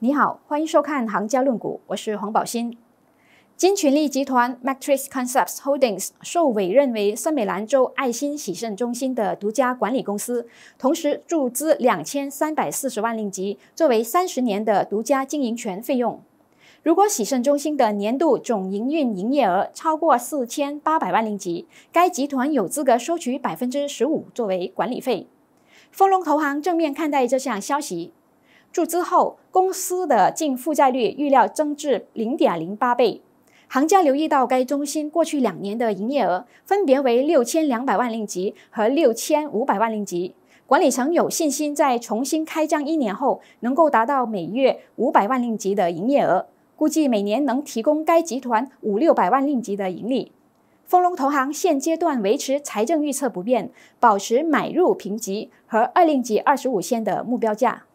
你好，欢迎收看《行家论股》，我是黄宝新。金群力集团 （Matrix Concepts Holdings） 受委任为森美兰州爱心洗肾中心的独家管理公司，同时注资两千三百四十万令吉作为三十年的独家经营权费用。如果洗肾中心的年度总营运营业额超过四千八百万令吉，该集团有资格收取百分之十五作为管理费。丰隆投行正面看待这项消息。注资后，公司的净负债率预料增至零点零八倍。行家留意到，该中心过去两年的营业额分别为六千两百万令吉和六千五百万令吉。管理层有信心在重新开张一年后能够达到每月五百万令吉的营业额，估计每年能提供该集团五六百万令吉的盈利。丰隆投行现阶段维持财政预测不变，保持买入评级和二令吉二十五线的目标价。